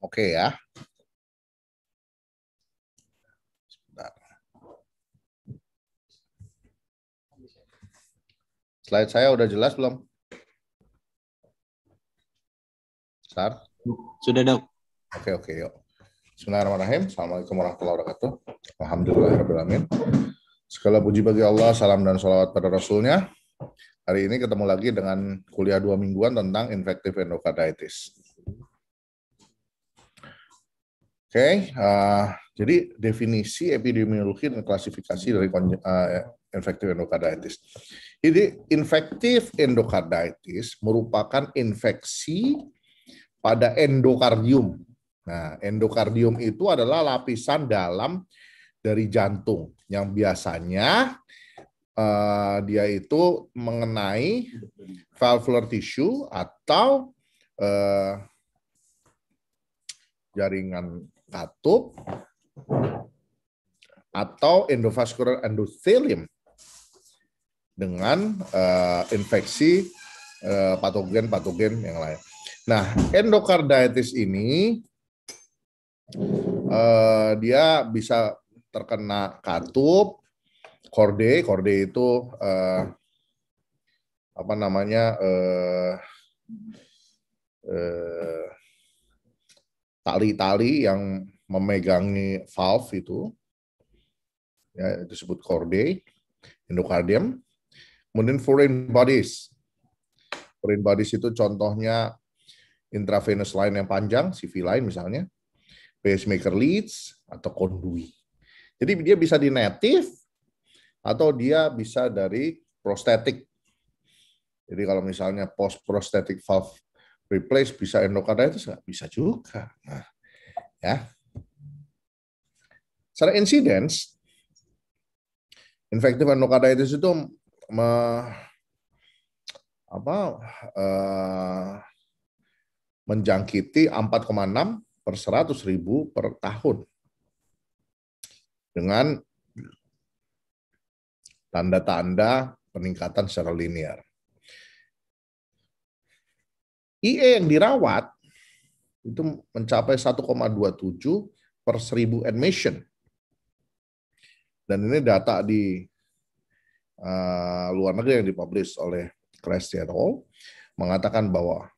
Oke ya. Sebentar. Slide saya udah jelas belum? Start. Sudah dok. Oke oke yuk. Bismillahirrahmanirrahim. Assalamualaikum warahmatullahi wabarakatuh. Alhamdulillahirrahmanirrahim. Segala puji bagi Allah, salam dan salawat pada Rasulnya. Hari ini ketemu lagi dengan kuliah dua mingguan tentang infective endokarditis. Oke, okay, uh, eh, jadi definisi epidemiologi dan klasifikasi dari uh, eh, infective endocarditis. Jadi infective endocarditis merupakan infeksi pada endokardium. Nah, endokardium itu adalah lapisan dalam dari jantung yang biasanya uh, dia itu mengenai valvular tissue atau uh, jaringan katup atau endovascular endothelium dengan uh, infeksi patogen-patogen uh, yang lain. Nah, endokarditis ini eh, dia bisa terkena katup, korde, korde itu eh, apa namanya eh, eh, tali-tali yang memegangi valve itu ya disebut korde endokardium kemudian foreign bodies foreign bodies itu contohnya intravenous line yang panjang, CV line misalnya, pacemaker leads atau kondui. Jadi dia bisa di native atau dia bisa dari prostetik. Jadi kalau misalnya post prostetik valve replace bisa endokarditis nggak bisa juga. Nah, ya. Secara incidence, infektif endokarditis itu me, apa uh, menjangkiti 4,6 per 100 ribu per tahun. Dengan tanda-tanda peningkatan secara linear. IE yang dirawat itu mencapai 1,27 per 1000 admission. Dan ini data di uh, luar negeri yang dipublish oleh Christian Hall mengatakan bahwa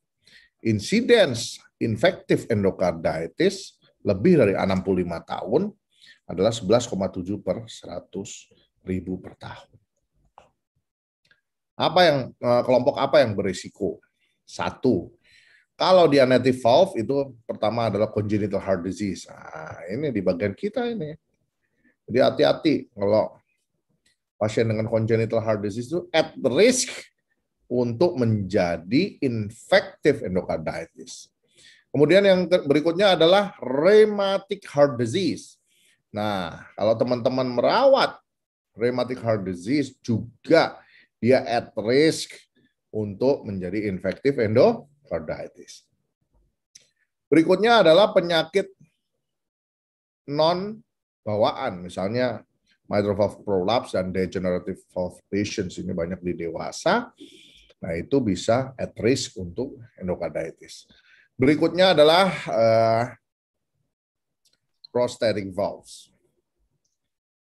Insidens infektif endokarditis lebih dari 65 tahun adalah 11,7 per 100 ribu per tahun. Apa yang eh, kelompok apa yang berisiko? Satu, kalau dia native valve itu pertama adalah congenital heart disease. Nah, ini di bagian kita ini. Jadi hati-hati kalau pasien dengan congenital heart disease itu at risk untuk menjadi infective endocarditis. Kemudian yang berikutnya adalah rheumatic heart disease. Nah, kalau teman-teman merawat rheumatic heart disease juga dia at risk untuk menjadi infective endocarditis. Berikutnya adalah penyakit non bawaan, misalnya mitral valve prolapse dan degenerative valve patients ini banyak di dewasa. Nah, itu bisa at risk untuk endokarditis. Berikutnya adalah uh, eh, prostatic valves.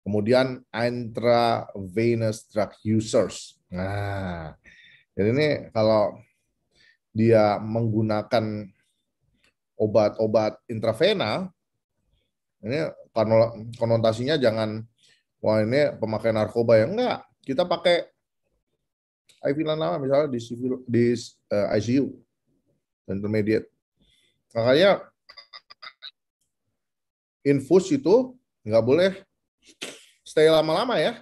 Kemudian intravenous drug users. Nah, jadi ini kalau dia menggunakan obat-obat intravena, ini konotasinya jangan wah ini pemakai narkoba ya enggak. Kita pakai IV lama misalnya di, civil, di uh, eh, ICU intermediate. Makanya infus itu nggak boleh stay lama-lama ya.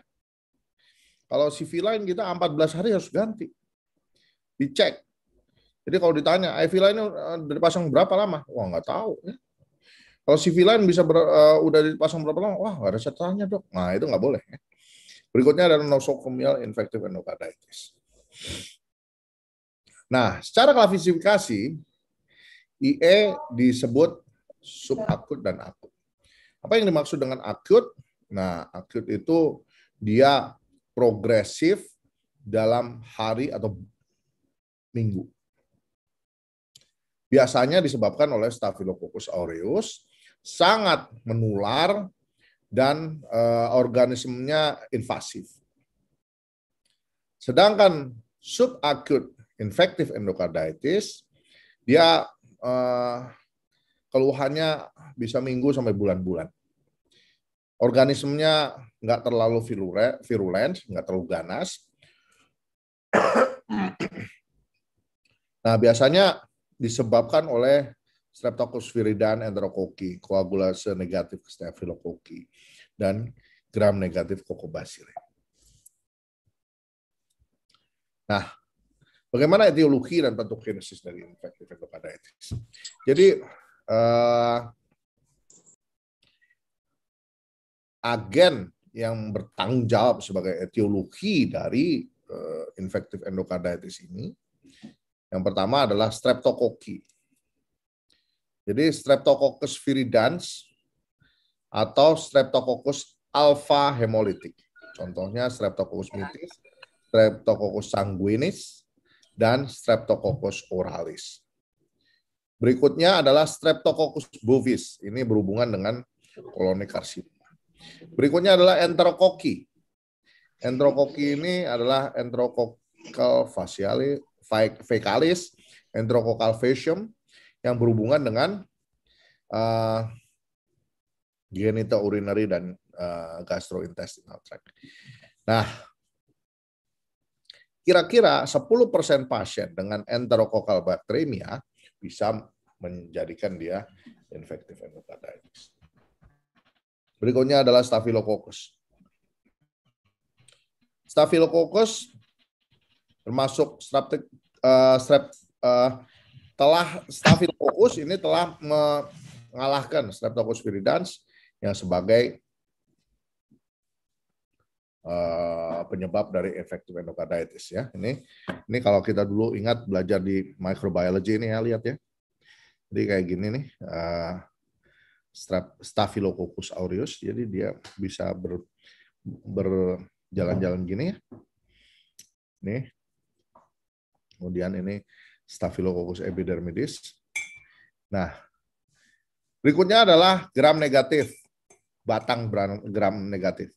Kalau CV lain kita 14 hari harus ganti. Dicek. Jadi kalau ditanya IV lain eh, pasang berapa lama? Wah nggak tahu. Ya. Kalau CV lain bisa ber, uh, udah dipasang berapa lama? Wah nggak ada catatannya dok. Nah itu nggak boleh. Ya. Berikutnya adalah nosocomial infective endocarditis. Nah, secara klasifikasi, IE disebut subakut dan akut. Apa yang dimaksud dengan akut? Nah, akut itu dia progresif dalam hari atau minggu. Biasanya disebabkan oleh Staphylococcus aureus, sangat menular dan e, organismenya invasif. Sedangkan subacute infective endokarditis, dia eh, keluhannya bisa minggu sampai bulan-bulan. Organismenya nggak terlalu virulent, nggak terlalu ganas. nah, biasanya disebabkan oleh Streptococcus viridans enterococci, koagulase negatif staphylococci, dan gram negatif Coccobacillus. Nah, bagaimana etiologi dan bentuk kinesis dari infektif endokarditis? Jadi uh, agen yang bertanggung jawab sebagai etiologi dari uh, infektif endokarditis ini, yang pertama adalah streptokoki. Jadi streptococcus viridans atau streptococcus alpha hemolytic. Contohnya streptococcus mitis Streptococcus sanguinis, dan Streptococcus oralis. Berikutnya adalah Streptococcus bovis. Ini berhubungan dengan koloni karsinoma. Berikutnya adalah enterokoki. Enterokoki ini adalah enterococcal facialis, fecalis, enterococcal fasciam yang berhubungan dengan uh, eh, genitourinary dan uh, gastrointestinal tract. Nah, Kira-kira 10% pasien dengan enterokokal bakteremia bisa menjadikan dia infektif endokarditis. Berikutnya adalah Staphylococcus. Staphylococcus termasuk streptik, uh, strep, uh, telah Staphylococcus ini telah mengalahkan Streptococcus viridans yang sebagai Eh, penyebab dari efektif endocarditis ya. Ini ini kalau kita dulu ingat belajar di microbiology ini ya lihat ya. Jadi kayak gini nih eh, Staphylococcus aureus jadi dia bisa ber berjalan-jalan gini ya. Nih. Kemudian ini Staphylococcus epidermidis. Nah, berikutnya adalah gram negatif, batang gram negatif.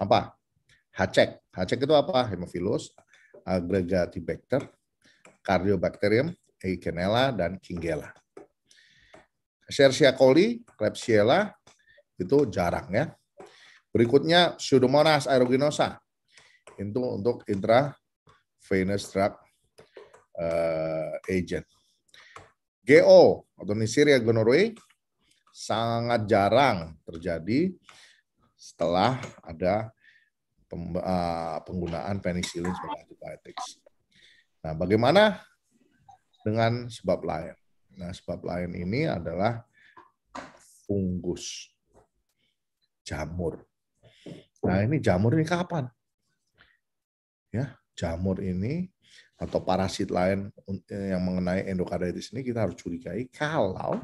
Apa? Hcek, Hcek itu apa? Hemophilus, aggregatibacter, Cardiobacterium, Eikenella dan Kingella. Escherichia coli, Klebsiella itu jarang ya. Berikutnya Pseudomonas aeruginosa. Itu untuk intravenous drug uh, agent. GO atau Neisseria gonorrhoeae sangat jarang terjadi setelah ada Eh, penggunaan penicillin sebagai antibiotik. Nah, bagaimana dengan sebab lain? Nah, sebab lain ini adalah fungus jamur. Nah, ini jamur ini kapan? Ya, jamur ini atau parasit lain eh, yang mengenai endokarditis ini kita harus curigai kalau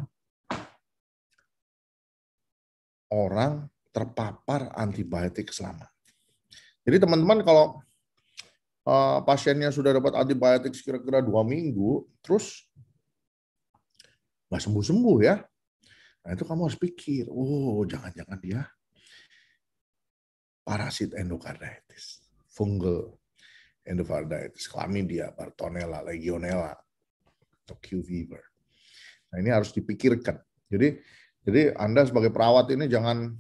orang terpapar antibiotik selama jadi teman-teman kalau uh, pasiennya sudah dapat antibiotik kira-kira dua minggu, terus nggak sembuh-sembuh ya, nah itu kamu harus pikir, oh jangan-jangan dia parasit endokarditis, fungal endokarditis, chlamydia, bartonella, legionella, atau Q fever. Nah ini harus dipikirkan. Jadi jadi Anda sebagai perawat ini jangan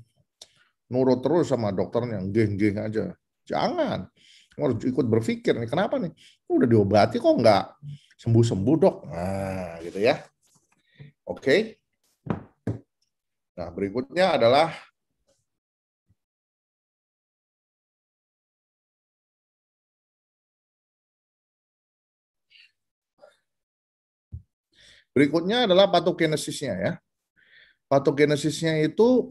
nurut terus sama dokternya, geng-geng aja. Jangan. Harus ikut berpikir nih, kenapa nih? Udah diobati kok nggak sembuh-sembuh dok? Nah, gitu ya. Oke. Okay. Nah, berikutnya adalah Berikutnya adalah patogenesisnya ya. Patogenesisnya itu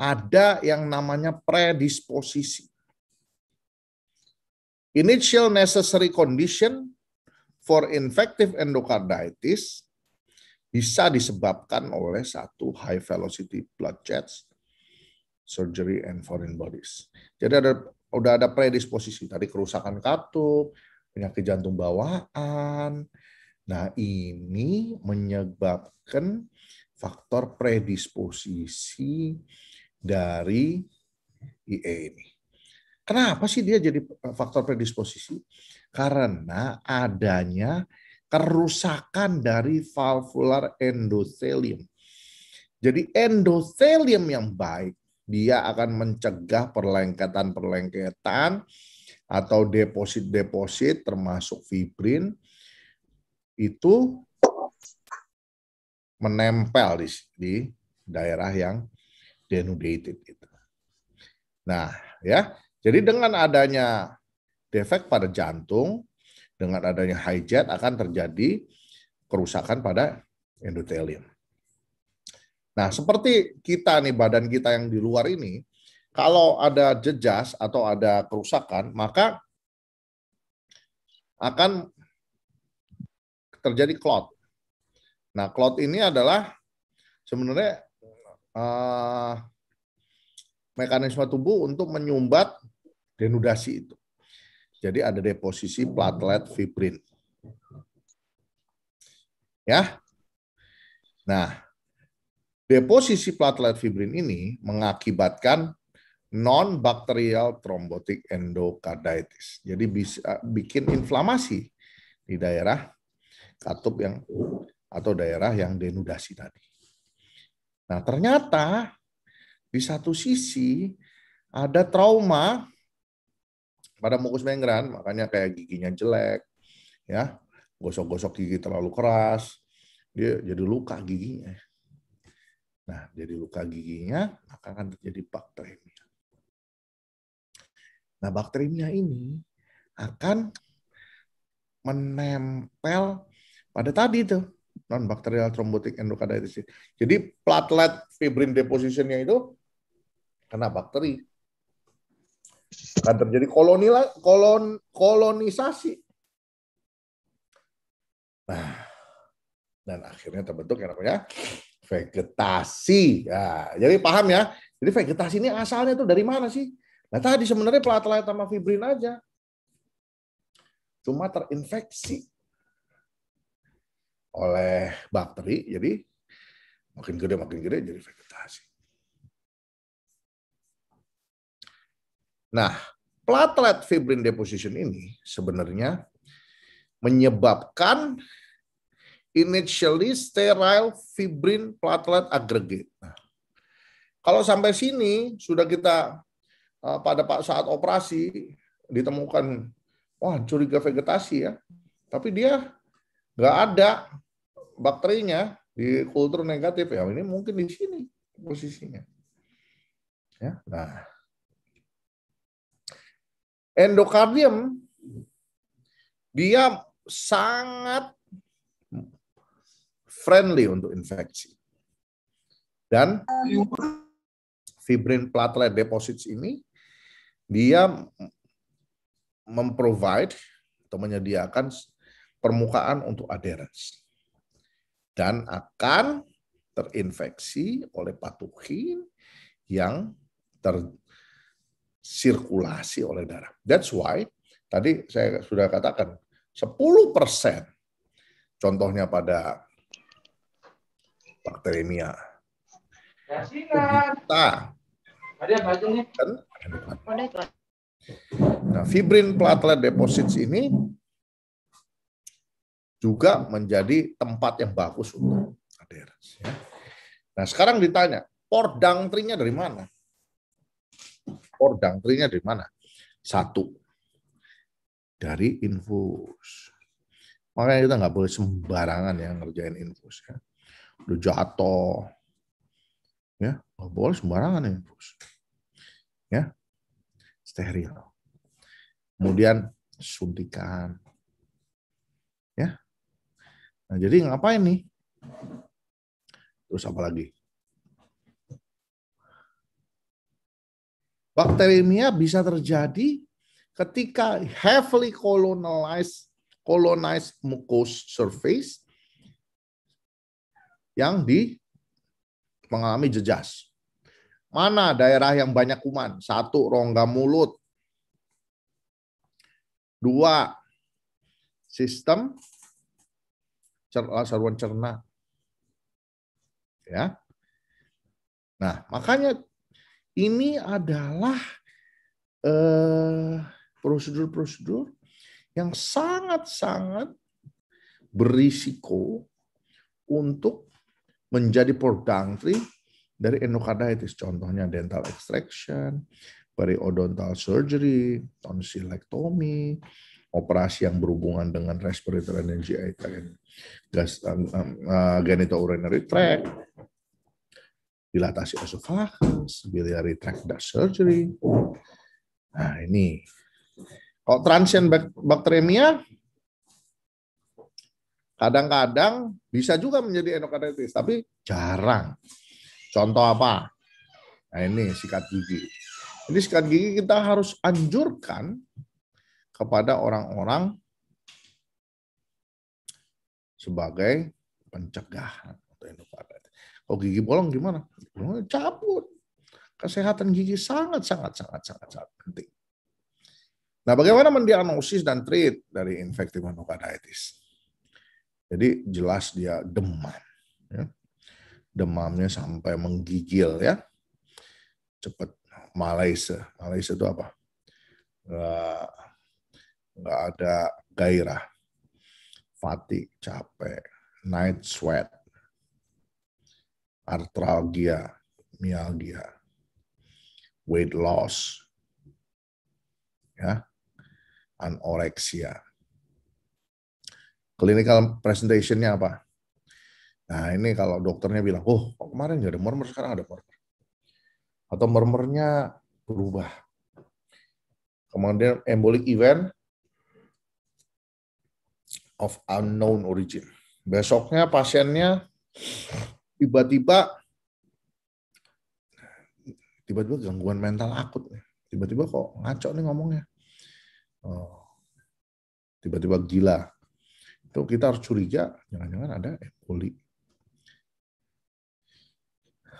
ada yang namanya predisposisi. Initial necessary condition for infective endocarditis bisa disebabkan oleh satu high velocity blood jets, surgery and foreign bodies. Jadi ada udah ada predisposisi tadi kerusakan katup, penyakit jantung bawaan. Nah, ini menyebabkan faktor predisposisi dari IE ini. Kenapa sih dia jadi faktor predisposisi? Karena adanya kerusakan dari valvular endothelium. Jadi endothelium yang baik dia akan mencegah perlengketan-perlengketan atau deposit-deposit termasuk fibrin itu menempel di, di daerah yang denudated itu. Nah, ya. Jadi dengan adanya defek pada jantung, dengan adanya hijet akan terjadi kerusakan pada endotelium. Nah, seperti kita nih badan kita yang di luar ini, kalau ada jejas atau ada kerusakan, maka akan terjadi clot. Nah, clot ini adalah sebenarnya uh, mekanisme tubuh untuk menyumbat denudasi itu. Jadi ada deposisi platelet fibrin. Ya. Nah, deposisi platelet fibrin ini mengakibatkan non-bakterial trombotik endocarditis. Jadi bisa eh, bikin inflamasi di daerah katup yang atau daerah yang denudasi tadi. Nah, ternyata di satu sisi ada trauma pada mukus mengeran makanya kayak giginya jelek, ya, gosok-gosok gigi terlalu keras, dia jadi luka giginya. Nah, jadi luka giginya, maka akan terjadi bakterinya Nah, bakterinya ini akan menempel pada tadi tuh non bakterial trombotik endocarditis. Jadi platelet fibrin depositionnya itu kena bakteri. Akan terjadi kolonil kolon kolonisasi. Nah, dan akhirnya terbentuk yang namanya vegetasi. Ya, jadi paham ya? Jadi vegetasi ini asalnya itu dari mana sih? Nah tadi sebenarnya platelet sama fibrin aja. Cuma terinfeksi oleh bakteri, jadi makin gede makin gede jadi vegetasi. Nah, platelet fibrin deposition ini sebenarnya menyebabkan initially sterile fibrin platelet aggregate. Nah, kalau sampai sini sudah kita eh, pada saat operasi ditemukan wah curiga vegetasi ya. Tapi dia nggak ada bakterinya di kultur negatif ya ini mungkin di sini posisinya ya nah endokardium dia sangat friendly untuk infeksi dan fibrin platelet deposits ini dia memprovide atau menyediakan permukaan untuk adherens dan akan terinfeksi oleh patogen yang tersirkulasi oleh darah. That's why tadi saya sudah katakan 10% contohnya pada bakteremia. Kita oh, nah, fibrin platelet deposits ini juga menjadi tempat yang bagus untuk adherence. Ya. Nah sekarang ditanya, pordangtrinya dari mana? Pordangtrinya dari mana? Satu, dari infus. Makanya kita nggak boleh sembarangan yang ngerjain infus. Ya. Udah jatuh. Ya, nggak boleh sembarangan infus. Ya, steril. Kemudian suntikan, Nah, jadi ngapain nih? Terus apa lagi? Bakterimia bisa terjadi ketika heavily colonized colonized mucous surface yang di mengalami jejas. Mana daerah yang banyak kuman? Satu, rongga mulut. Dua, sistem Ah, saluran cerna. Ya. Nah, makanya ini adalah eh, prosedur-prosedur eh, yang sangat-sangat berisiko untuk menjadi perdangtri dari endokarditis, Contohnya dental extraction, periodontal surgery, tonsillectomy, operasi yang berhubungan dengan respirator energy kalian gas genito-urinary um, um, uh, genitourinary tract, dilatasi esofagus, biliary tract dan surgery. Nah ini, kalau transient bakteremia, kadang-kadang bisa juga menjadi endokarditis, tapi jarang. Contoh apa? Nah ini sikat gigi. Ini sikat gigi kita harus anjurkan kepada orang-orang sebagai pencegahan untuk inovatif. Kalau gigi bolong gimana? cabut. Kesehatan gigi sangat sangat sangat sangat sangat penting. Nah, bagaimana mendiagnosis dan treat dari infeksi monocarditis? Jadi jelas dia demam, ya. demamnya sampai menggigil ya, cepat Malaysia. Malaysia itu apa? nggak ada gairah. Fatigue, capek, night sweat, arthralgia, mialgia, weight loss, ya, anoreksia. Clinical presentation-nya apa? Nah ini kalau dokternya bilang, oh kemarin nggak ada murmur, sekarang ada murmur. Atau murmurnya berubah. Kemudian embolic event, of unknown origin. Besoknya pasiennya tiba-tiba tiba-tiba gangguan mental akut. Tiba-tiba kok ngaco nih ngomongnya. Oh, tiba-tiba gila. Itu kita harus curiga, jangan-jangan ada E.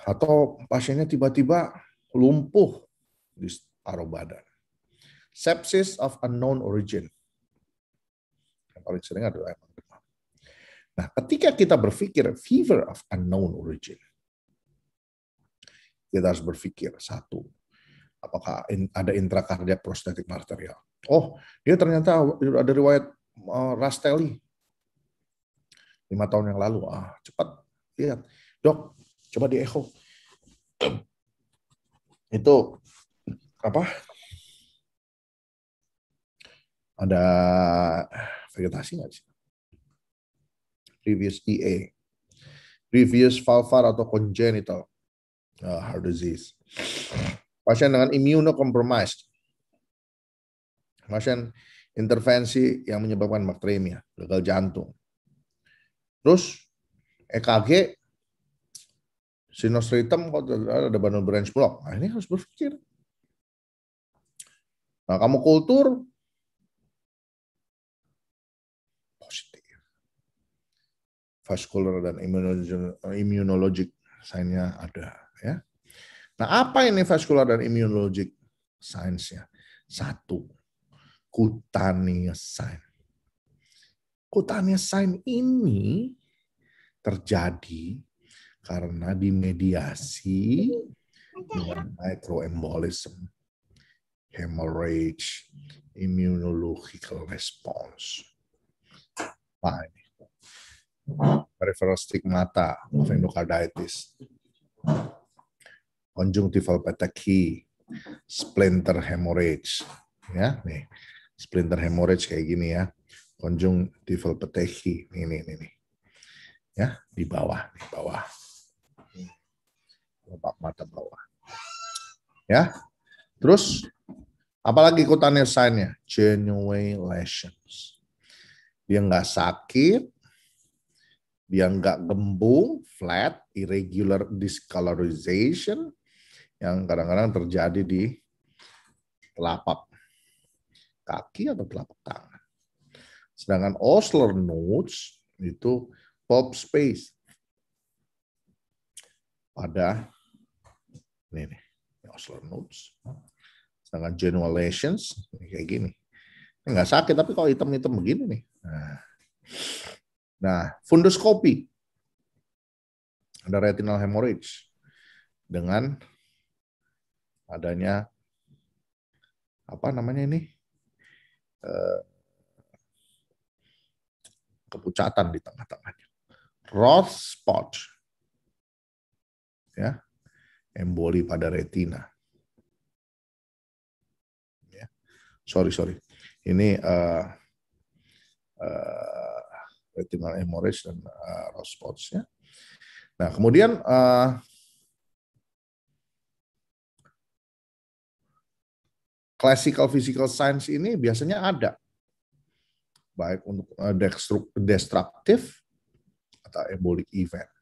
Atau pasiennya tiba-tiba lumpuh di paru badan. Sepsis of unknown origin. Yang paling sering adalah emang demam. Nah, ketika kita berpikir fever of unknown origin, kita harus berpikir satu, apakah ada intrakardia prostatik arterial? Oh, dia ternyata ada riwayat uh, Rastelli lima tahun yang lalu. Ah, cepat lihat, dok, coba di echo. Itu apa? Ada vegetasi nggak sih? Previous EA, previous valvar atau congenital uh, heart disease. Pasien dengan immunocompromised. Pasien intervensi yang menyebabkan bakteremia, gagal jantung. Terus EKG sinus rhythm kok ada bundle branch block. Nah, ini harus berpikir. Nah, kamu kultur vascular dan immunologic sign-nya ada ya. Nah, apa ini vascular dan immunologic signs-nya? Satu, cutaneous sign. Cutaneous sign ini terjadi karena dimediasi dengan microembolism, hemorrhage, immunological response. Fine. Nah, peripheral stigmata of endocarditis, conjunctival petechi, splinter hemorrhage, ya nih splinter hemorrhage kayak gini ya, conjunctival petechi, ini ini ini, ya di bawah di bawah, lepak mata bawah, ya. Terus apalagi cutaneous sign-nya? Genuine lesions. Dia nggak sakit, dia nggak gembung, flat, irregular discolorization yang kadang-kadang terjadi di telapak kaki atau telapak tangan. Sedangkan Osler nodes itu pop space pada ini nih, Osler nodes. Sedangkan lesions kayak gini. Ini nggak sakit, tapi kalau hitam-hitam begini nih. Nah Nah, fundus kopi. Ada retinal hemorrhage dengan adanya apa namanya ini eh, kepucatan di tengah-tengahnya. Roth spot. Ya. Emboli pada retina. Ya. Sorry, sorry. Ini uh, uh, retinal hemorrhage dan uh, ya. Nah, kemudian uh, classical physical science ini biasanya ada baik untuk eh, destructive atau embolic event.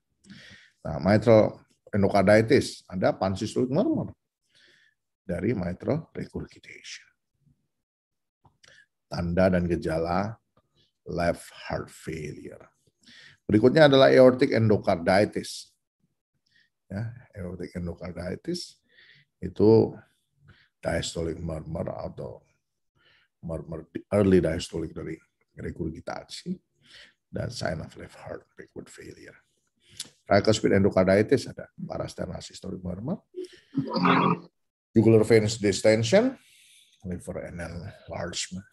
Nah, mitral endocarditis ada pansus murmur dari mitral regurgitation. Tanda dan gejala left heart failure. Berikutnya adalah aortic endocarditis. Ya, aortic endocarditis itu diastolic murmur atau murmur early diastolic dari regurgitasi dan sign of left heart backward failure. Tricuspid speed endocarditis ada parastenosis historic murmur, jugular veins distension, liver enlargement.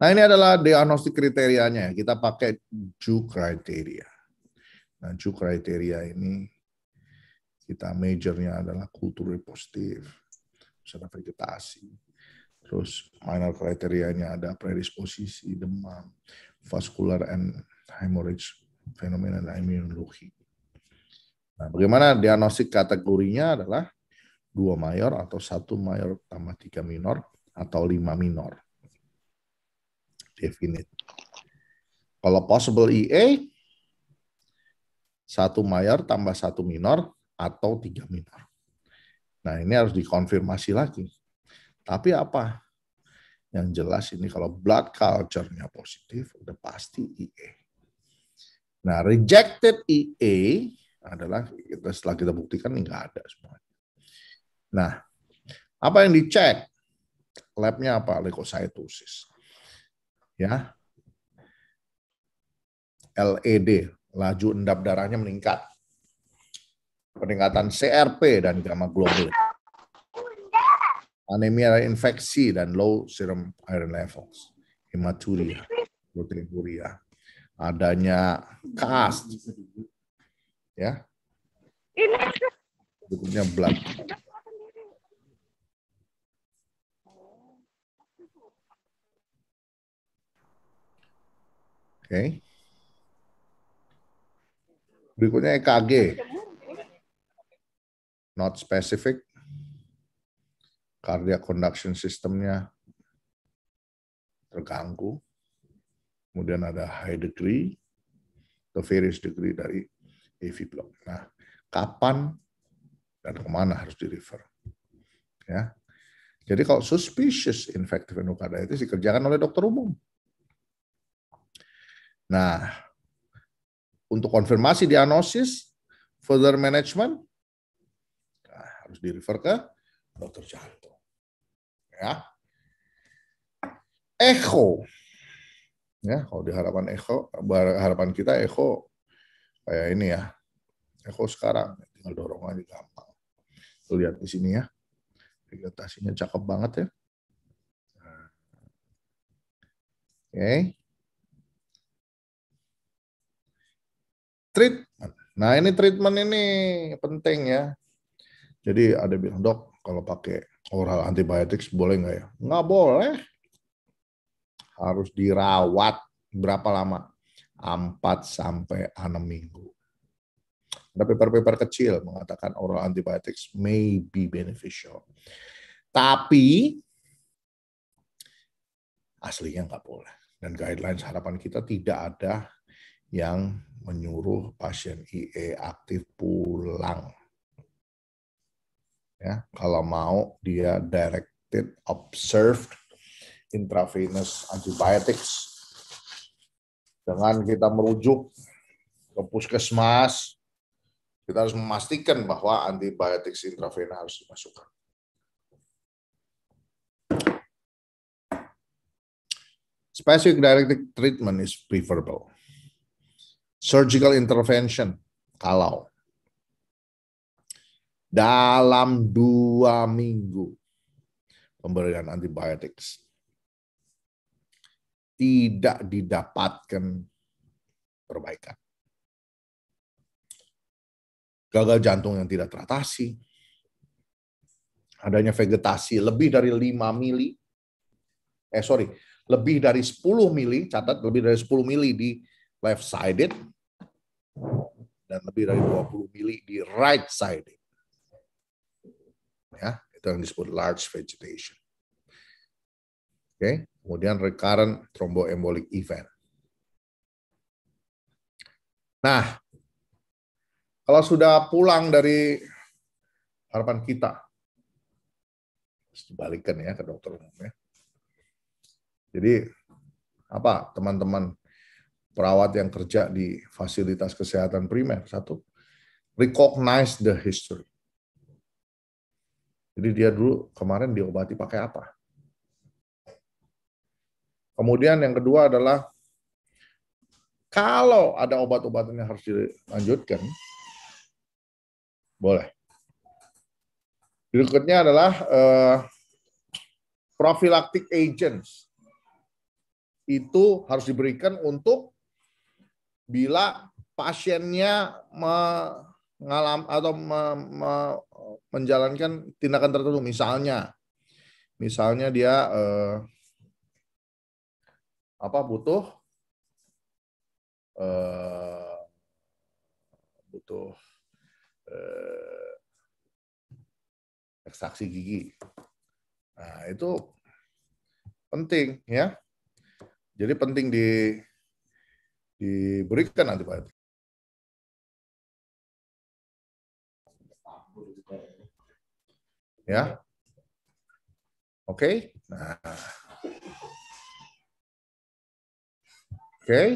Nah ini adalah diagnostik kriterianya. Kita pakai JU kriteria Nah JU kriteria ini kita majornya adalah kultur positif, misalnya vegetasi. Terus minor kriterianya ada predisposisi, demam, vascular and hemorrhage, fenomena dan immunologi. Nah, bagaimana diagnostik kategorinya adalah dua mayor atau satu mayor tambah tiga minor atau lima minor definite. Kalau possible EA, satu mayor tambah satu minor atau tiga minor. Nah ini harus dikonfirmasi lagi. Tapi apa? Yang jelas ini kalau blood culture-nya positif, udah pasti EA. Nah rejected EA adalah setelah kita buktikan ini nggak ada semuanya. Nah, apa yang dicek? Labnya apa? Leukositosis ya LED laju endap darahnya meningkat peningkatan CRP dan gamma globulin anemia infeksi dan low serum iron levels hematuria proteinuria adanya cast ya berikutnya blood Okay. Berikutnya EKG. Not specific. Cardiac conduction systemnya terganggu. Kemudian ada high degree atau various degree dari AV block. Nah, kapan dan kemana harus di refer? Ya. Jadi kalau suspicious infective endocarditis dikerjakan oleh dokter umum Nah, untuk konfirmasi diagnosis, further management, nah, harus di refer ke dokter jantung. Ya. Echo. Ya, kalau di harapan echo, harapan kita echo kayak ini ya. Echo sekarang tinggal dorong aja gampang. Tuh lihat di sini ya. Vegetasinya cakep banget ya. Nah. Oke. Okay. treatment. Nah ini treatment ini penting ya. Jadi ada bilang dok kalau pakai oral antibiotik boleh nggak ya? Nggak boleh. Harus dirawat berapa lama? 4 sampai 6 minggu. Ada paper-paper kecil mengatakan oral antibiotics may be beneficial. Tapi aslinya nggak boleh. Dan guidelines harapan kita tidak ada yang menyuruh pasien IE aktif pulang. Ya, kalau mau dia directed observed intravenous antibiotics dengan kita merujuk ke puskesmas kita harus memastikan bahwa antibiotik intravena harus dimasukkan. Specific directed treatment is preferable surgical intervention kalau dalam dua minggu pemberian antibiotik tidak didapatkan perbaikan. Gagal jantung yang tidak teratasi, adanya vegetasi lebih dari 5 mili, eh sorry, lebih dari 10 mili, catat lebih dari 10 mili di left sided dan lebih dari 20 mili di right sided. Ya, itu yang disebut large vegetation. Oke, okay. kemudian recurrent thromboembolic event. Nah, kalau sudah pulang dari harapan kita, terus ya ke dokter umum ya. Jadi apa teman-teman perawat yang kerja di fasilitas kesehatan primer. Satu, recognize the history. Jadi dia dulu kemarin diobati pakai apa? Kemudian yang kedua adalah kalau ada obat-obatan yang harus dilanjutkan, boleh. Berikutnya adalah uh, prophylactic agents. Itu harus diberikan untuk bila pasiennya mengalami atau me, me, menjalankan tindakan tertentu misalnya misalnya dia eh, apa butuh eh, butuh eh, ekstraksi gigi nah itu penting ya jadi penting di diberikan antibiotik. Ya. Oke. Okay. Nah. Oke. Okay.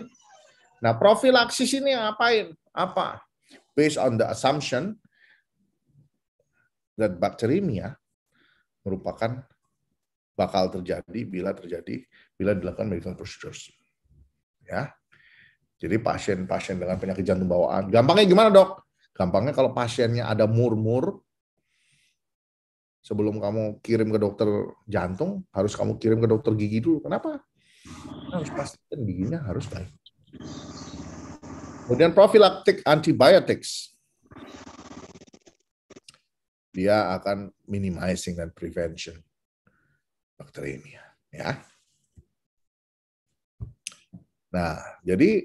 Nah, profilaksis ini ngapain? Apa? Based on the assumption that bacteremia merupakan bakal terjadi bila terjadi bila dilakukan medical procedures. Ya. Jadi pasien-pasien dengan penyakit jantung bawaan. Gampangnya gimana dok? Gampangnya kalau pasiennya ada murmur, sebelum kamu kirim ke dokter jantung, harus kamu kirim ke dokter gigi dulu. Kenapa? Karena harus pastikan giginya harus baik. Kemudian profilaktik antibiotics. Dia akan minimizing dan prevention bakteremia. Ya. Nah, jadi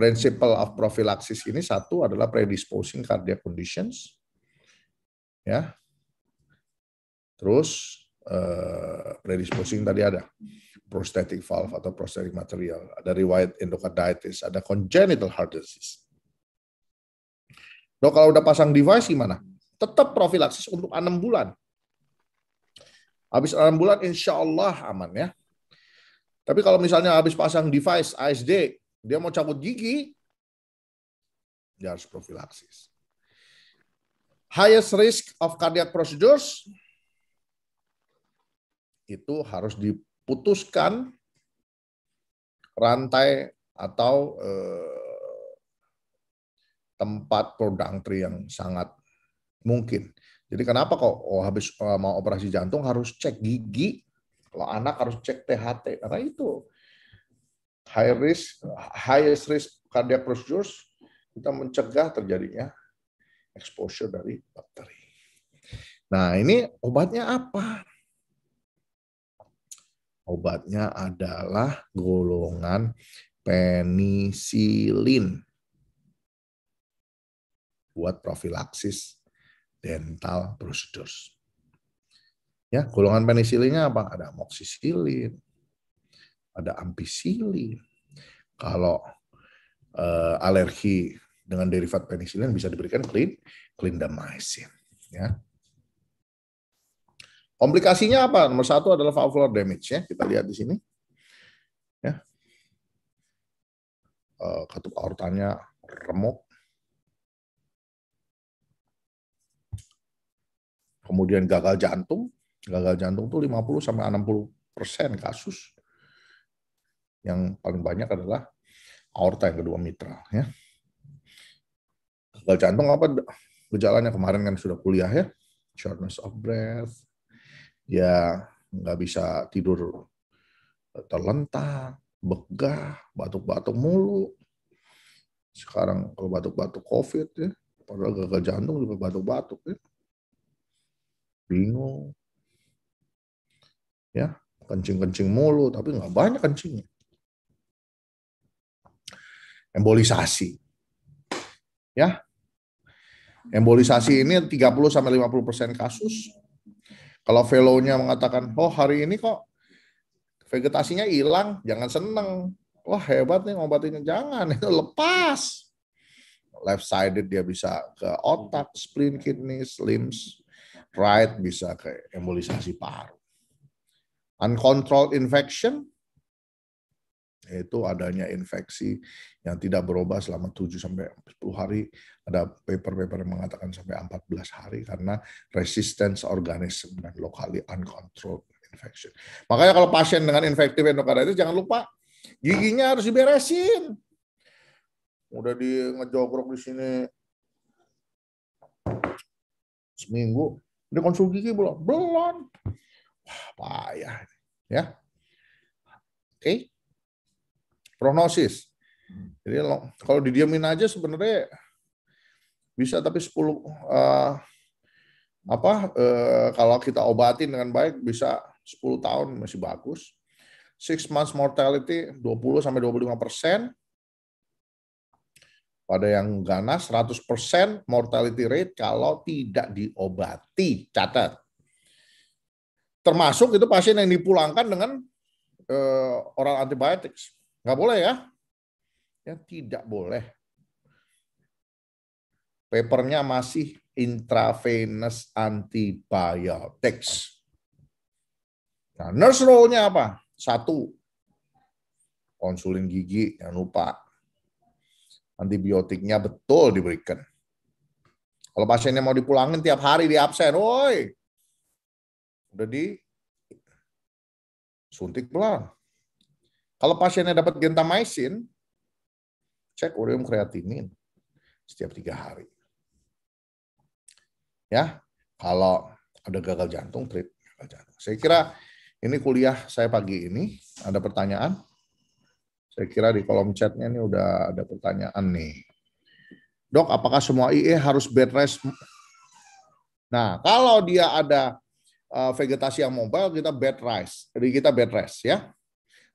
Principle of prophylaxis ini satu adalah predisposing cardiac conditions, ya. Terus eh, predisposing tadi ada prosthetic valve atau prosthetic material, ada riwayat endocarditis, ada congenital heart disease. Dok, kalau udah pasang device gimana? Tetap profilaksis untuk enam bulan. Habis enam bulan, insya Allah aman ya. Tapi kalau misalnya habis pasang device ASD, dia mau cabut gigi, dia harus profilaksis. Highest risk of cardiac procedures itu harus diputuskan rantai atau eh, tempat prodantri yang sangat mungkin. Jadi kenapa kok oh, habis eh, mau operasi jantung harus cek gigi, kalau anak harus cek THT karena itu high risk, highest risk cardiac procedures, kita mencegah terjadinya exposure dari bakteri. Nah, ini obatnya apa? Obatnya adalah golongan penisilin buat profilaksis dental procedures. Ya, golongan penisilinnya apa? Ada amoksisilin, ada ampicillin. Kalau uh, alergi dengan derivat penisilin bisa diberikan klin clindamycin. Ya. Komplikasinya apa? Nomor satu adalah valvular damage ya. Kita lihat di sini. Ya. Uh, eh, ketup aortanya remuk. Kemudian gagal jantung. Gagal jantung tuh 50 sampai 60 persen kasus yang paling banyak adalah aorta yang kedua mitra ya. Gagal jantung apa gejalanya kemarin kan sudah kuliah ya, shortness of breath, ya nggak bisa tidur eh, terlentang, begah, batuk-batuk mulu. Sekarang kalau batuk-batuk COVID ya, padahal gagal jantung juga batuk-batuk ya. Bingung. Ya, kencing-kencing mulu, tapi nggak banyak kencingnya embolisasi. Ya. Embolisasi ini 30 sampai 50% kasus. Kalau fellow mengatakan, "Oh, hari ini kok vegetasinya hilang, jangan seneng." Wah, hebat nih ngobatinnya. Jangan, itu lepas. Left sided dia bisa ke otak, spleen kidneys, limbs. Right bisa ke embolisasi paru. Uncontrolled infection yaitu adanya infeksi yang tidak berubah selama 7 sampai 10 hari. Ada paper-paper yang mengatakan sampai 14 hari karena resistance organism dan locally uncontrolled infection. Makanya kalau pasien dengan infektif endokarditis jangan lupa giginya harus diberesin. Udah di ngejogrok di sini seminggu, udah konsul gigi belum? Belum. Wah, payah. Ya. Oke. Okay prognosis. Jadi kalau didiamin aja sebenarnya bisa tapi 10 uh, eh, apa uh, kalau kita obatin dengan baik bisa 10 tahun masih bagus. Six months mortality 20 sampai 25 persen. Pada yang ganas 100 persen mortality rate kalau tidak diobati. Catat. Termasuk itu pasien yang dipulangkan dengan eh, oral antibiotics Nggak boleh ya. Ya tidak boleh. Papernya masih intravenous antibiotics. Nah, nurse role-nya apa? Satu, konsulin gigi, jangan lupa. Antibiotiknya betul diberikan. Kalau pasiennya mau dipulangin tiap hari di absen, woi, udah di suntik pelan. Kalau pasiennya dapat gentamicin, cek urium kreatinin setiap tiga hari. Ya, kalau ada gagal jantung, treat gagal jantung. Saya kira ini kuliah saya pagi ini. Ada pertanyaan? Saya kira di kolom chatnya ini udah ada pertanyaan nih. Dok, apakah semua IE harus bed rest? Nah, kalau dia ada eh, vegetasi yang mobile, kita bed rest. Jadi kita bed rest ya.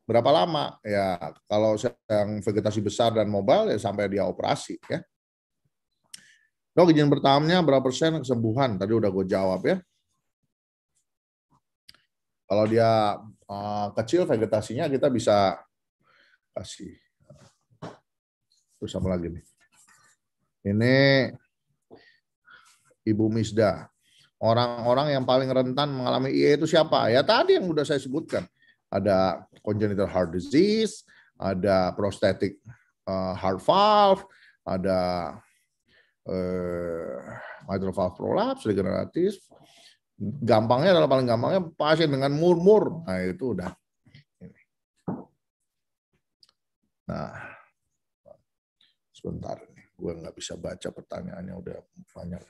Berapa lama? Ya, kalau yang vegetasi besar dan mobile ya sampai dia operasi ya. Dok, izin pertamanya berapa persen kesembuhan? Tadi udah gue jawab ya. Kalau dia uh, kecil vegetasinya kita bisa kasih. Eh, terus sama lagi nih? Ini Ibu Misda. Orang-orang yang paling rentan mengalami IE itu siapa? Ya tadi yang udah saya sebutkan ada congenital heart disease, ada prosthetic uh, heart valve, ada uh, mitral valve prolapse degeneratif. Gampangnya adalah paling gampangnya pasien dengan murmur. Nah, itu udah. Nah, sebentar nih, gue nggak bisa baca pertanyaannya udah banyak.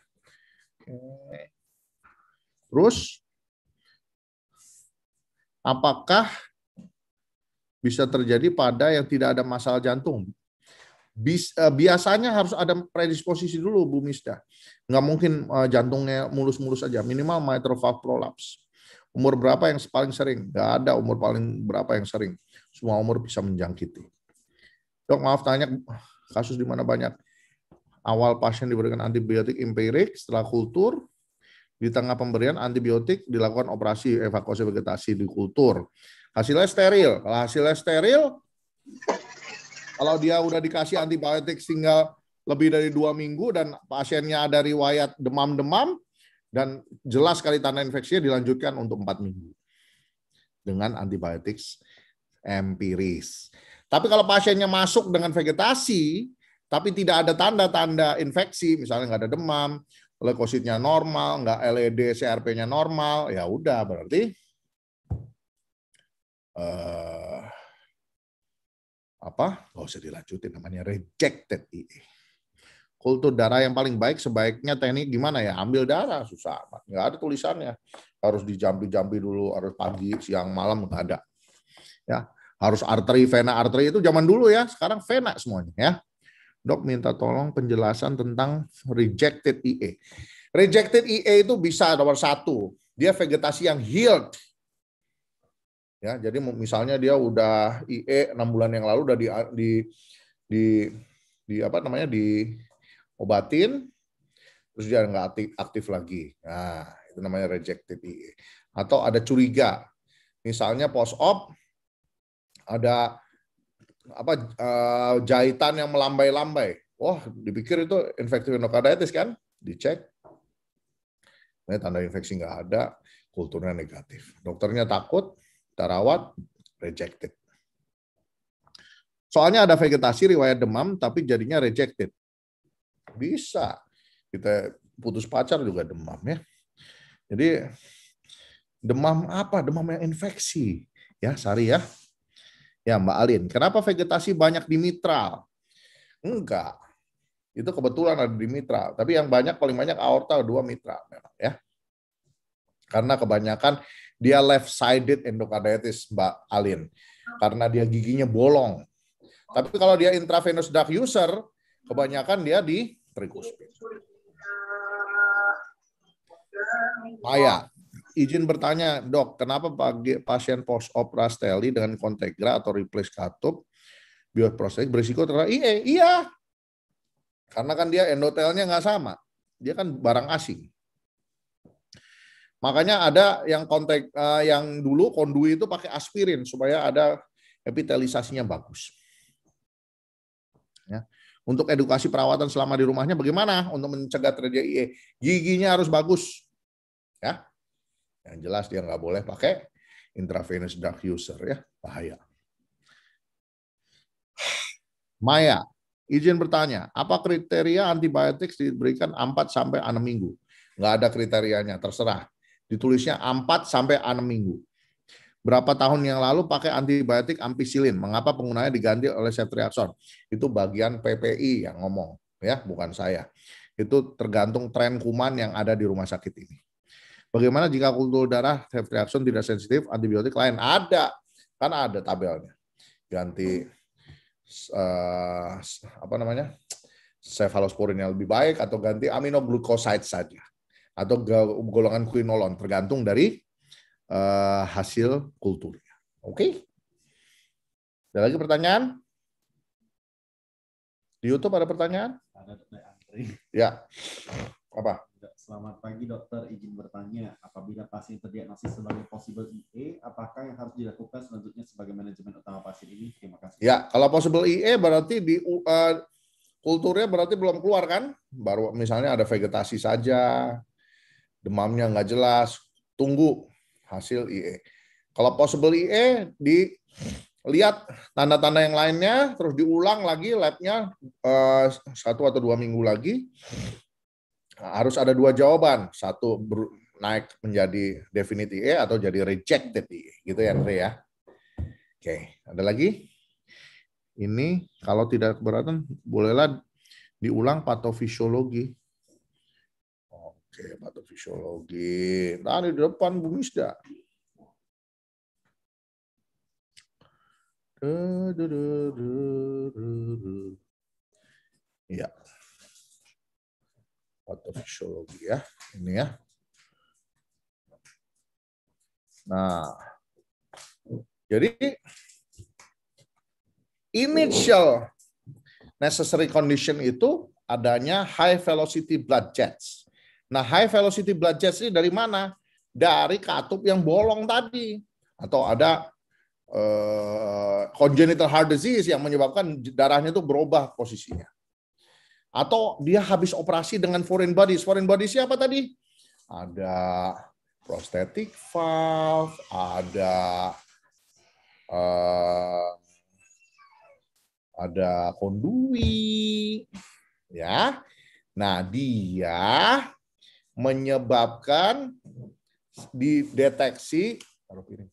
Terus Apakah bisa terjadi pada yang tidak ada masalah jantung? Eh, biasanya harus ada predisposisi dulu Bu Misda. Nggak mungkin eh, jantungnya mulus-mulus saja. -mulus Minimal mitral valve prolapse. Umur berapa yang paling sering? Nggak ada umur paling berapa yang sering. Semua umur bisa menjangkiti. Dok, maaf tanya kasus di mana banyak awal pasien diberikan antibiotik empirik setelah kultur di tengah pemberian antibiotik dilakukan operasi evakuasi vegetasi di kultur. Hasilnya steril. Kalau hasilnya steril, kalau dia udah dikasih antibiotik tinggal lebih dari dua minggu dan pasiennya ada riwayat demam-demam dan jelas kali tanda infeksinya dilanjutkan untuk empat minggu dengan antibiotik empiris. Tapi kalau pasiennya masuk dengan vegetasi, tapi tidak ada tanda-tanda infeksi, misalnya nggak ada demam, leukositnya normal, nggak LED, CRP-nya normal, ya udah berarti eh, apa? Nggak usah dilanjutin, namanya rejected IE. Kultur darah yang paling baik sebaiknya teknik gimana ya? Ambil darah, susah amat. Nggak ada tulisannya. Harus dijampi-jampi dulu, harus pagi, siang, malam, nggak ada. Ya, harus arteri, vena, arteri itu zaman dulu ya. Sekarang vena semuanya ya dok minta tolong penjelasan tentang rejected EA. Rejected EA itu bisa nomor satu, dia vegetasi yang healed. Ya, jadi misalnya dia udah IE enam bulan yang lalu udah di di di, di apa namanya di obatin, terus dia nggak aktif, aktif lagi. Nah, itu namanya rejected IE. Atau ada curiga, misalnya post op ada apa uh, jahitan yang melambai-lambai. Wah, dipikir itu infeksi endokarditis kan? Dicek. Ini tanda infeksi nggak ada, kulturnya negatif. Dokternya takut, tarawat, rejected. Soalnya ada vegetasi riwayat demam, tapi jadinya rejected. Bisa. Kita putus pacar juga demam ya. Jadi demam apa? Demam yang infeksi. Ya, Sari ya. Ya Mbak Alin, kenapa vegetasi banyak di mitral? Enggak. Itu kebetulan ada di mitral. Tapi yang banyak paling banyak aorta dua mitral memang ya. Karena kebanyakan dia left sided endocarditis Mbak Alin. Karena dia giginya bolong. Tapi kalau dia intravenous drug user, kebanyakan dia di trikuspid. Maya, izin bertanya, dok, kenapa pasien post-op rasteli dengan kontegra atau replace katup bioprostetik berisiko terhadap IE? Iya, iya, karena kan dia endotelnya nggak sama. Dia kan barang asing. Makanya ada yang kontek uh, yang dulu kondui itu pakai aspirin supaya ada epitelisasinya bagus. Ya. Untuk edukasi perawatan selama di rumahnya bagaimana untuk mencegah terjadi IE? Eh, giginya harus bagus. Ya. Yang jelas dia nggak boleh pakai intravenous drug user ya, bahaya. Maya, izin bertanya, apa kriteria antibiotik diberikan 4 sampai 6 minggu? Nggak ada kriterianya, terserah. Ditulisnya 4 sampai 6 minggu. Berapa tahun yang lalu pakai antibiotik ampicillin? Mengapa penggunanya diganti oleh ceftriaxone? Itu bagian PPI yang ngomong, ya, bukan saya. Itu tergantung tren kuman yang ada di rumah sakit ini. Bagaimana jika kultur darah self reaction tidak sensitif antibiotik lain? Ada, kan ada tabelnya. Ganti uh, apa namanya cephalosporin yang lebih baik atau ganti aminoglucoside saja atau golongan quinolon tergantung dari uh, hasil kulturnya. Oke? Okay? Ada lagi pertanyaan? Di YouTube ada pertanyaan? Ada, Ya. Apa? Selamat pagi dokter, izin bertanya, apabila pasien terdiagnosis sebagai possible IE, apakah yang harus dilakukan selanjutnya sebagai manajemen utama pasien ini? Terima kasih. Ya, kalau possible IE berarti di uh, kulturnya berarti belum keluar kan? Baru misalnya ada vegetasi saja, demamnya nggak jelas, tunggu hasil IE. Kalau possible IE di lihat tanda-tanda yang lainnya, terus diulang lagi labnya uh, satu atau dua minggu lagi, harus ada dua jawaban. Satu naik menjadi definite EA atau jadi rejected EA. Gitu ya Andre ya. Oke, ada lagi? Ini kalau tidak keberatan bolehlah diulang patofisiologi. Oke, patofisiologi. Nah, di depan Bu Misda. Ya patofisiologi ya ini ya nah jadi initial necessary condition itu adanya high velocity blood jets. Nah, high velocity blood jets ini dari mana? Dari katup yang bolong tadi atau ada uh, congenital heart disease yang menyebabkan darahnya itu berubah posisinya atau dia habis operasi dengan foreign bodies. Foreign bodies siapa tadi? Ada prosthetic valve, ada uh, ada kondui, ya. Nah dia menyebabkan dideteksi taruh piring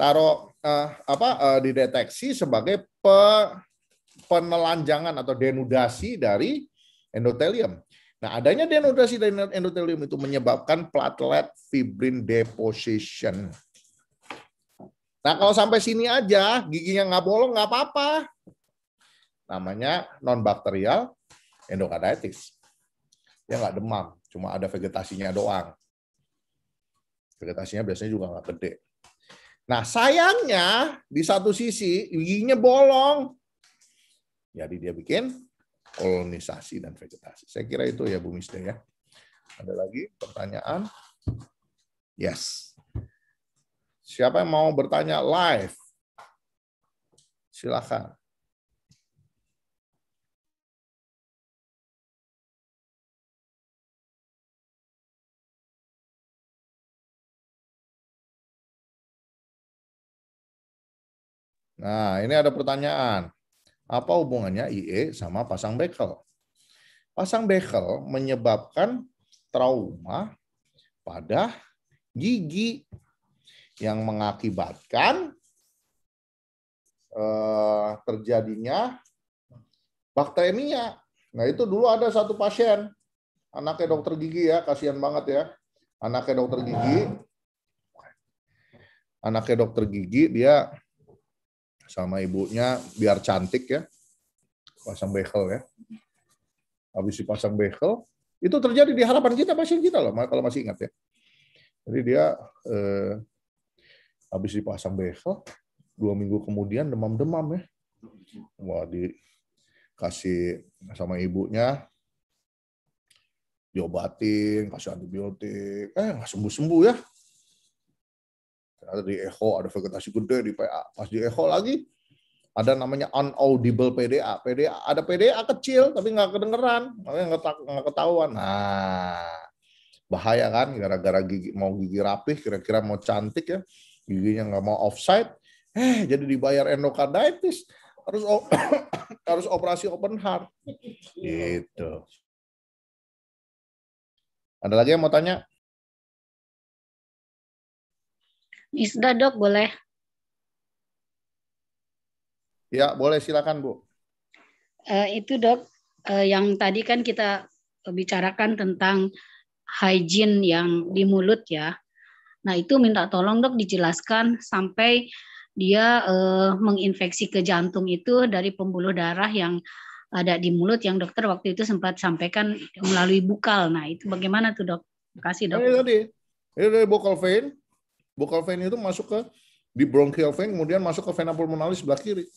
taruh uh, apa uh, dideteksi sebagai pe penelanjangan atau denudasi dari endotelium. Nah, adanya denudasi dari endotelium itu menyebabkan platelet fibrin deposition. Nah, kalau sampai sini aja giginya nggak bolong nggak apa-apa. Namanya non bakterial endokarditis. Dia nggak demam, cuma ada vegetasinya doang. Vegetasinya biasanya juga nggak gede. Nah, sayangnya di satu sisi giginya bolong, jadi dia bikin kolonisasi dan vegetasi. Saya kira itu ya Bu Misda ya. Ada lagi pertanyaan? Yes. Siapa yang mau bertanya live? Silakan. Nah, ini ada pertanyaan. Apa hubungannya IE sama pasang bekel? Pasang bekel menyebabkan trauma pada gigi yang mengakibatkan eh, terjadinya bakteremia. Nah itu dulu ada satu pasien, anaknya dokter gigi ya, kasihan banget ya. Anaknya dokter gigi, anaknya dokter gigi dia sama ibunya biar cantik ya pasang behel ya habis dipasang behel itu terjadi di harapan kita pasien kita loh kalau masih ingat ya jadi dia eh, habis dipasang behel dua minggu kemudian demam-demam ya wah dikasih sama ibunya diobatin kasih antibiotik eh nggak sembuh-sembuh ya ada di echo ada vegetasi gede di PA. Pas di echo lagi ada namanya unaudible PDA. PDA ada PDA kecil tapi nggak kedengeran, makanya nggak ketahuan. Nah, bahaya kan gara-gara gigi mau gigi rapih, kira-kira mau cantik ya, giginya nggak mau offside, eh jadi dibayar endokarditis harus harus operasi open heart. Gitu. Ada lagi yang mau tanya? Isda dok, boleh. Ya, boleh silakan Bu. Uh, itu dok, uh, yang tadi kan kita bicarakan tentang hygiene yang di mulut ya. Nah itu minta tolong dok dijelaskan sampai dia uh, menginfeksi ke jantung itu dari pembuluh darah yang ada di mulut yang dokter waktu itu sempat sampaikan melalui bukal. Nah itu bagaimana tuh dok? Terima kasih dok. Ini tadi, ini dari bukal vein, Bokal vein itu masuk ke di bronchial vein kemudian masuk ke vena pulmonalis sebelah kiri.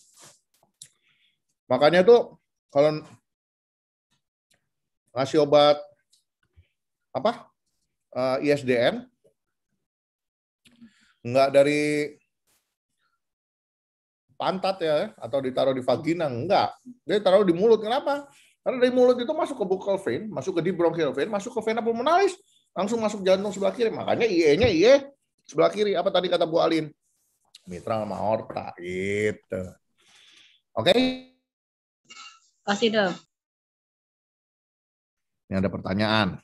Makanya tuh kalau ngasih obat apa uh, eh, ISDN nggak dari pantat ya atau ditaruh di vagina enggak dia taruh di mulut kenapa karena dari mulut itu masuk ke bukal vein masuk ke di bronchial vein masuk ke vena pulmonalis langsung masuk jantung sebelah kiri makanya IE nya IE Sebelah kiri, apa tadi kata Bu Alin? Mitral sama aorta, gitu. Oke? Okay? Kasih dong. Ini ada pertanyaan.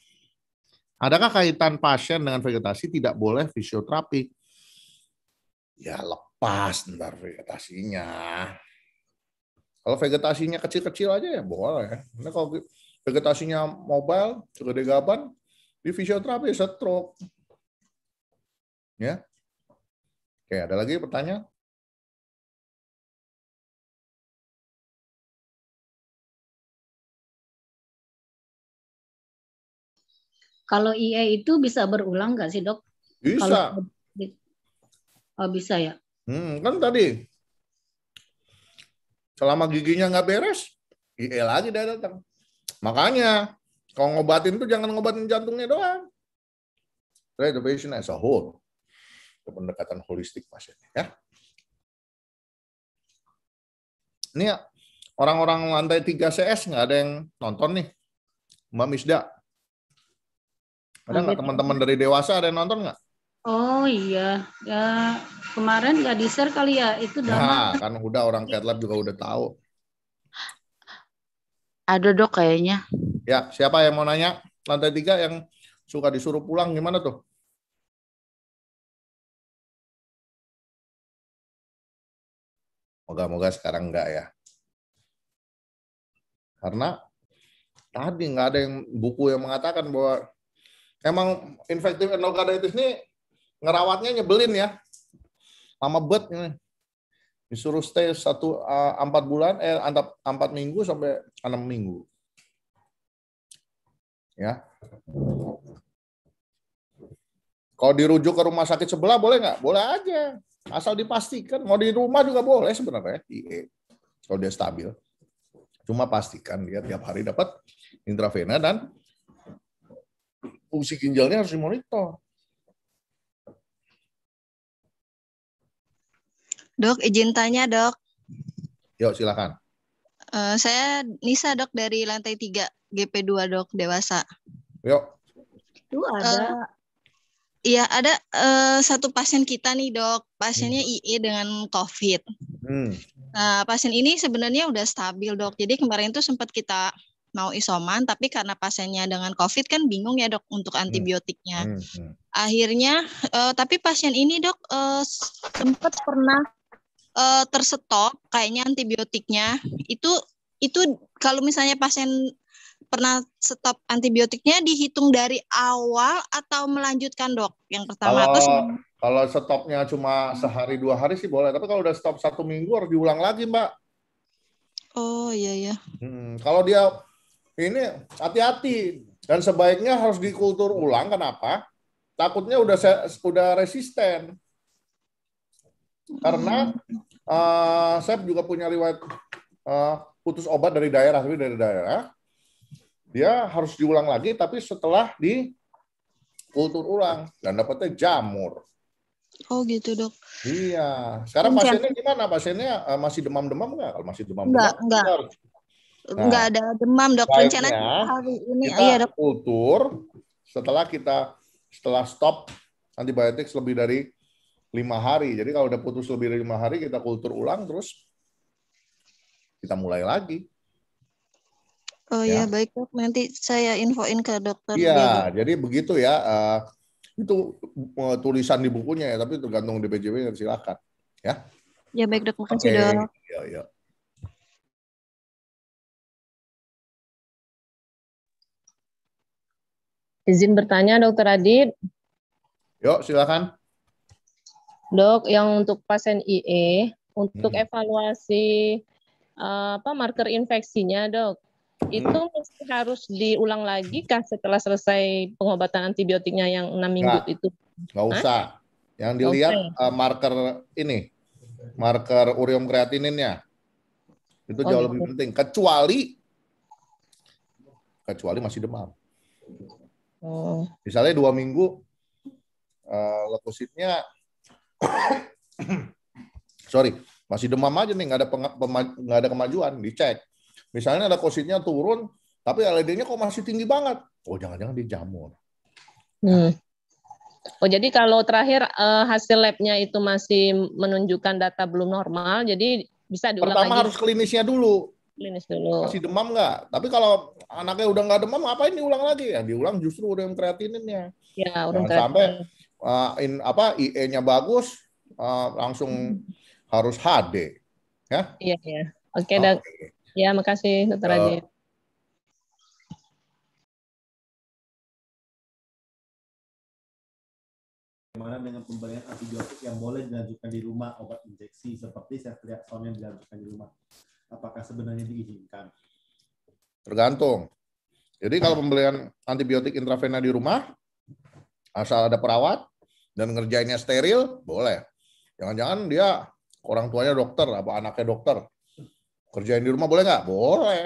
Adakah kaitan pasien dengan vegetasi tidak boleh fisioterapi? Ya lepas ntar vegetasinya. Kalau vegetasinya kecil-kecil aja ya boleh. Nah, kalau vegetasinya mobile, segede gaban, di fisioterapi stroke. Ya. Oke, ada lagi pertanyaan? Kalau IE itu bisa berulang nggak sih dok? Bisa. Kalau... Oh, bisa ya. Hmm, kan tadi selama giginya nggak beres, IE lagi dah datang. Makanya kalau ngobatin tuh jangan ngobatin jantungnya doang. Treat the patient as a whole ke pendekatan holistik pasiennya ya. Ini ya, orang-orang lantai 3 CS nggak ada yang nonton nih. Mbak Misda. Ada oh, nggak gitu. teman-teman dari dewasa ada yang nonton nggak? Oh iya, ya kemarin nggak di share kali ya itu ya, Dharma. Nah, kan udah orang Cat Lab juga udah tahu. Ada dok kayaknya. Ya, siapa yang mau nanya? Lantai tiga yang suka disuruh pulang gimana tuh? Moga-moga sekarang enggak ya. Karena tadi nggak ada yang buku yang mengatakan bahwa emang infektif endokarditis ini ngerawatnya nyebelin ya. Lama bet ini. Disuruh stay satu empat bulan eh antap empat minggu sampai enam minggu. Ya. Kalau dirujuk ke rumah sakit sebelah boleh nggak? Boleh aja. Asal dipastikan mau di rumah juga boleh sebenarnya IE kalau dia stabil. Cuma pastikan dia tiap hari dapat intravena dan fungsi ginjalnya harus dimonitor. Dok, izin tanya dok. Yuk silakan. Uh, saya Nisa dok dari lantai 3 GP2 dok dewasa. Yuk. Itu ada uh, Iya, ada uh, satu pasien kita nih dok, pasiennya hmm. IE dengan COVID. Hmm. Nah, pasien ini sebenarnya udah stabil dok. Jadi kemarin tuh sempat kita mau isoman, tapi karena pasiennya dengan COVID kan bingung ya dok untuk hmm. antibiotiknya. Hmm. Hmm. Akhirnya, uh, tapi pasien ini dok uh, eh, sempat pernah uh, tersetop kayaknya antibiotiknya. Itu itu kalau misalnya pasien pernah stop antibiotiknya dihitung dari awal atau melanjutkan dok? Yang pertama. Kalau, terus, kalau stopnya cuma sehari dua hari sih boleh, tapi kalau udah stop satu minggu harus diulang lagi mbak. Oh iya iya. Hmm, kalau dia ini hati-hati dan sebaiknya harus dikultur ulang. Kenapa? Takutnya udah udah resisten. Karena uh, saya juga punya riwayat uh, putus obat dari daerah, dari daerah dia harus diulang lagi tapi setelah di kultur ulang dan dapatnya jamur. Oh gitu dok. Iya. Sekarang Mencang. pasiennya gimana? Pasiennya eh, masih demam-demam nggak? Kalau masih demam-demam nggak nggak nah, ada demam dok. Rencananya hari ini kita iya, dok. kultur setelah kita setelah stop antibiotik lebih dari lima hari. Jadi kalau udah putus lebih dari lima hari kita kultur ulang terus kita mulai lagi. Oh ya, ya baik dok. Nanti saya infoin ke dokter. Iya, jadi begitu ya. Uh, itu uh, tulisan di bukunya ya, tapi tergantung DPJB silakan. Ya. Ya baik dok, makasih okay. dok. Ya, ya. Izin bertanya, Dokter Adit. Yuk, silakan. Dok, yang untuk pasien IE, untuk hmm. evaluasi eh, apa marker infeksinya, Dok? itu hmm. harus diulang lagi kah setelah selesai pengobatan antibiotiknya yang enam minggu nggak, itu? Nggak usah. Yang dilihat okay. uh, ya? eh, marker ini, marker urium kreatininnya. Itu oh, jauh oh, lebih gitu. penting. Kecuali kecuali masih demam. Oh. Misalnya dua minggu uh, eh, leukositnya sorry masih demam aja nih nggak ada nggak ada kemajuan dicek Misalnya ada kositnya turun, tapi LED-nya kok masih tinggi banget. Oh, jangan-jangan dia jamur. Hmm. Oh, jadi kalau terakhir eh, hasil labnya itu masih menunjukkan data belum normal, jadi bisa diulang Pertama lagi. harus klinisnya dulu. Klinis dulu. Masih demam nggak? Tapi kalau anaknya udah nggak demam, apa ini ulang lagi? Ya, diulang justru udah yang kreatininnya. Ya, udah kreatinin. sampai uh, in, apa IE-nya bagus, uh, langsung hmm. harus HD. Ya? Iya, iya. Oke, okay, okay. Ya, makasih Dokter Ajit. Uh, bagaimana dengan pemberian antibiotik yang boleh dilanjutkan di rumah obat injeksi seperti ceftriaxone yang dilanjutkan di rumah? Apakah sebenarnya diizinkan? Tergantung. Jadi kalau pembelian antibiotik intravena di rumah, asal ada perawat dan ngerjainnya steril, boleh. Jangan-jangan dia orang tuanya dokter, apa anaknya dokter. Kerjain di rumah boleh nggak? Boleh.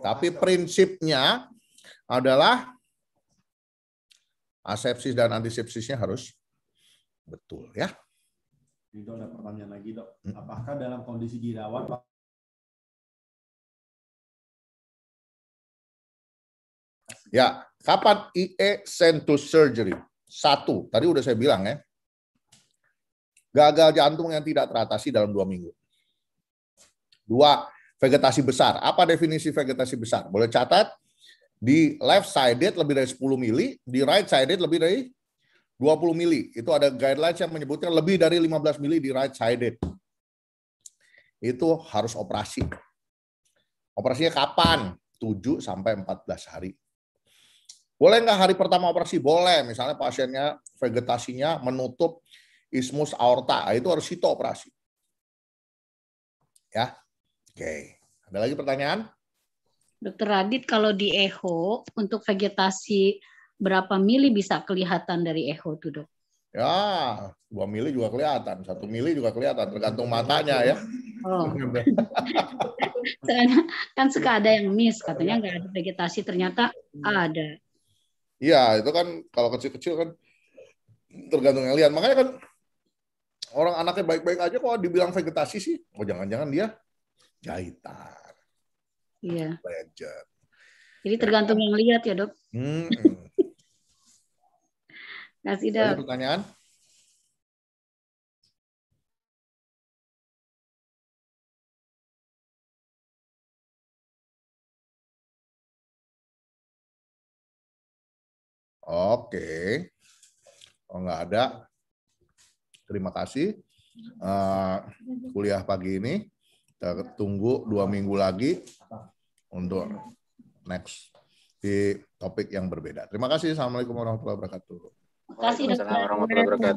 Tapi prinsipnya adalah asepsis dan antisepsisnya harus betul ya. Itu ada pertanyaan lagi dok. Hmm. Apakah dalam kondisi dirawat Ya, kapan IE sent to surgery? Satu, tadi udah saya bilang ya. Gagal jantung yang tidak teratasi dalam dua minggu. Dua, vegetasi besar. Apa definisi vegetasi besar? Boleh catat, di left sided lebih dari 10 mili, di right sided lebih dari 20 mili. Itu ada guidelines yang menyebutnya lebih dari 15 mili di right sided. Itu harus operasi. Operasinya kapan? 7 sampai 14 hari. Boleh nggak hari pertama operasi? Boleh. Misalnya pasiennya vegetasinya menutup ismus aorta, itu harus sito operasi. Ya, Oke, ada lagi pertanyaan? Dokter Radit, kalau di echo untuk vegetasi berapa mili bisa kelihatan dari echo tuh dok? Ya, dua mili juga kelihatan, satu mili juga kelihatan, tergantung matanya ya. Oh. kan suka ada yang miss, katanya nggak ada vegetasi, ternyata ada. Iya, itu kan kalau kecil-kecil kan tergantung yang lihat. Makanya kan orang anaknya baik-baik aja kok dibilang vegetasi sih. Oh jangan-jangan dia jahitan. Iya. Legend. Jadi tergantung yang lihat ya dok. Hmm. Kasih dok. pertanyaan? Oke. Kalau oh, nggak ada, terima kasih uh, kuliah pagi ini. Kita tunggu dua minggu lagi untuk next di topik yang berbeda. Terima kasih. Assalamualaikum warahmatullahi wabarakatuh. Terima kasih.